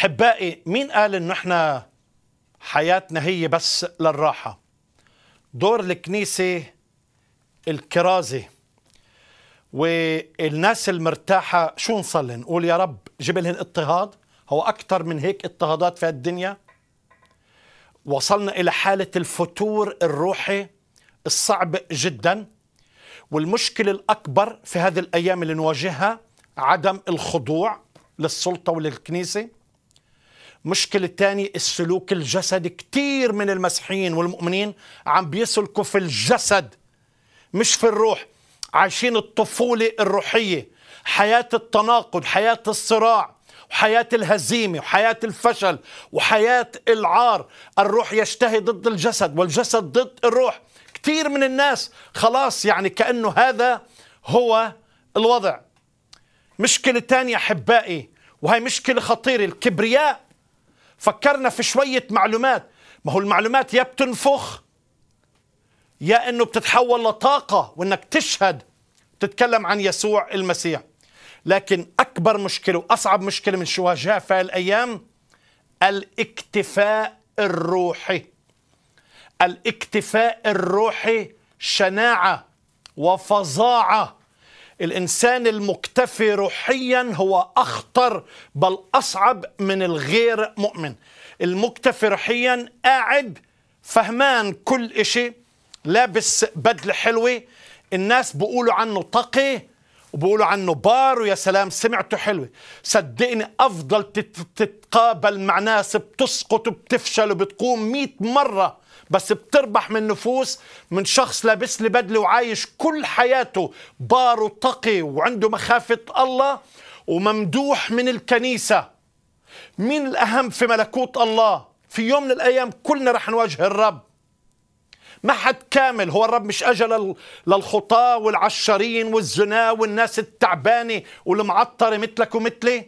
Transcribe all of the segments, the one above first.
حبائي مين قال انه احنا حياتنا هي بس للراحة دور الكنيسة الكرازة والناس المرتاحة شو نصلي نقول يا رب جيب لهم اضطهاد هو أكثر من هيك اضطهادات في الدنيا وصلنا إلى حالة الفتور الروحي الصعب جدا والمشكلة الأكبر في هذه الأيام اللي نواجهها عدم الخضوع للسلطة وللكنيسة المشكلة الثانية السلوك الجسدي كثير من المسيحيين والمؤمنين عم بيسلكوا في الجسد مش في الروح عايشين الطفولة الروحية حياة التناقض حياة الصراع وحياة الهزيمة وحياة الفشل وحياة العار الروح يشتهي ضد الجسد والجسد ضد الروح كثير من الناس خلاص يعني كأنه هذا هو الوضع مشكلة تانية أحبائي وهي مشكلة خطيرة الكبرياء فكرنا في شوية معلومات ما هو المعلومات يا بتنفخ يا انه بتتحول لطاقة وانك تشهد تتكلم عن يسوع المسيح لكن أكبر مشكلة وأصعب مشكلة من شو واجهها في الأيام الاكتفاء الروحي الاكتفاء الروحي شناعة وفظاعة الإنسان المكتفي روحيا هو أخطر بل أصعب من الغير مؤمن المكتفي روحيا قاعد فهمان كل إشي لابس بدلة حلوة الناس بيقولوا عنه تقي وبقولوا عنه بار ويا سلام سمعته حلوة صدقني أفضل تتقابل مع ناس بتسقط وبتفشل وبتقوم مئة مرة بس بتربح من نفوس من شخص لابس لي بدلة وعايش كل حياته بار وتقي وعنده مخافة الله وممدوح من الكنيسة مين الأهم في ملكوت الله في يوم من الأيام كلنا رح نواجه الرب ما حد كامل هو الرب مش أجل للخطاة والعشرين والزنا والناس التعبانة والمعطرة مثلك ومثلي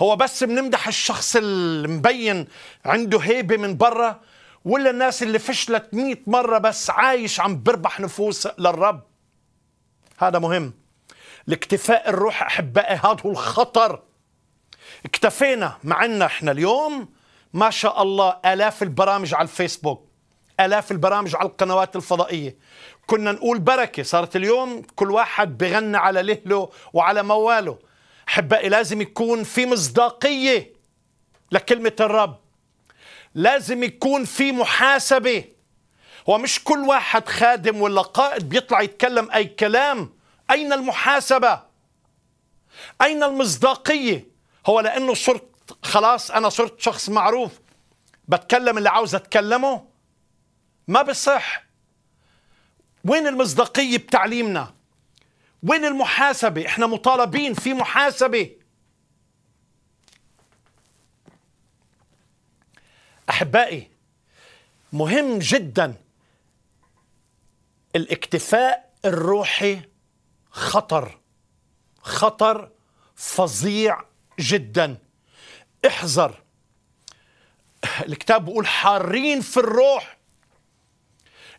هو بس بنمدح الشخص المبين عنده هيبة من برا ولا الناس اللي فشلت مئة مرة بس عايش عم بربح نفوس للرب هذا مهم الاكتفاء الروح أحبائي هذا هو الخطر اكتفينا مع احنا اليوم ما شاء الله آلاف البرامج على الفيسبوك آلاف البرامج على القنوات الفضائية كنا نقول بركة صارت اليوم كل واحد بغنى على لهله وعلى مواله أحبائي لازم يكون في مصداقية لكلمة الرب لازم يكون في محاسبة ومش كل واحد خادم ولا قائد بيطلع يتكلم أي كلام أين المحاسبة أين المصداقية هو لأنه صرت خلاص أنا صرت شخص معروف بتكلم اللي عاوز أتكلمه ما بصح وين المصداقية بتعليمنا وين المحاسبة احنا مطالبين في محاسبة أحبائي مهم جدا الاكتفاء الروحي خطر خطر فظيع جدا احذر الكتاب بيقول حارين في الروح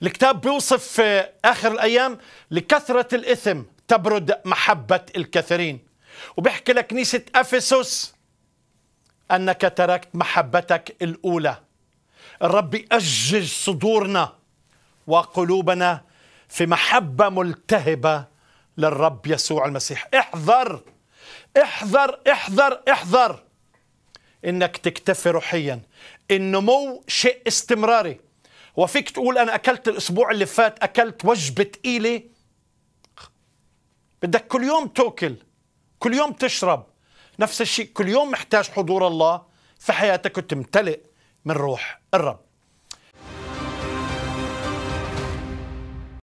الكتاب بيوصف آخر الأيام لكثرة الإثم تبرد محبة الكثيرين وبيحكي لكنيسة أفسوس أنك تركت محبتك الأولى الرب يأجج صدورنا وقلوبنا في محبة ملتهبة للرب يسوع المسيح احذر احذر احذر احذر انك تكتفي روحيا النمو شيء استمراري وفيك تقول أنا أكلت الأسبوع اللي فات أكلت وجبة تقيلة بدك كل يوم تاكل كل يوم تشرب نفس الشيء كل يوم محتاج حضور الله في حياتك وتمتلئ من روح الرب